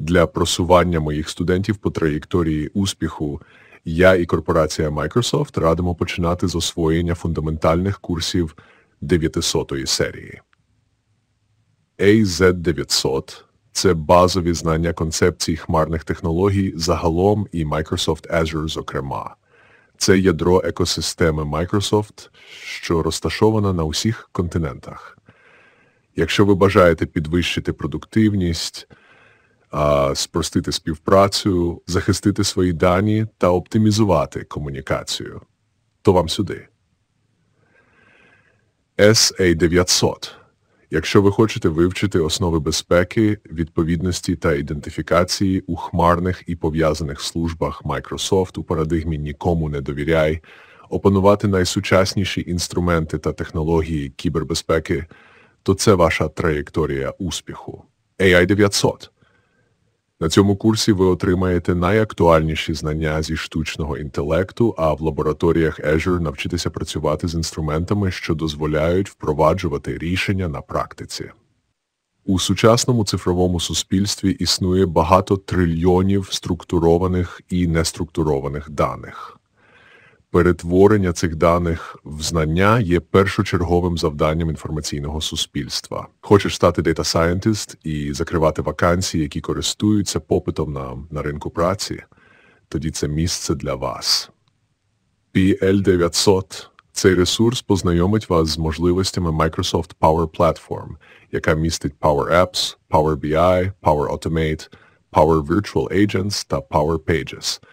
Для просування моїх студентів по траєкторії успіху я і корпорація Microsoft радимо починати з освоєння фундаментальних курсів 900-ї серії. AZ900 це базові знання концепцій хмарних технологій загалом і Microsoft Azure, зокрема. Це ядро екосистеми Microsoft, що розташована на усіх континентах. Якщо ви бажаєте підвищити продуктивність, спростити співпрацю, захистити свої дані та оптимізувати комунікацію. То вам сюди. SA900. Якщо ви хочете вивчити основи безпеки, відповідності та ідентифікації у хмарних і пов'язаних службах Microsoft у парадигмі Нікому не довіряй, опанувати найсучасніші інструменти та технології кібербезпеки, то це ваша траєкторія успіху. AI900 на цьому курсі ви отримаєте найактуальніші знання зі штучного інтелекту, а в лабораторіях Azure навчитеся працювати з інструментами, що дозволяють впроваджувати рішення на практиці. У сучасному цифровому суспільстві існує багато трильйонів структурованих і неструктурованих даних перетворення цих даних в знання є першочерговим завданням інформаційного суспільства. Хочеш стати Data Scientist і закривати вакансії, які користуються попитом на, на ринку праці, тоді це місце для вас. PL900 цей ресурс познайомить вас з можливостями Microsoft Power Platform, яка містить Power Apps, Power BI, Power Automate, Power Virtual Agents та Power Pages –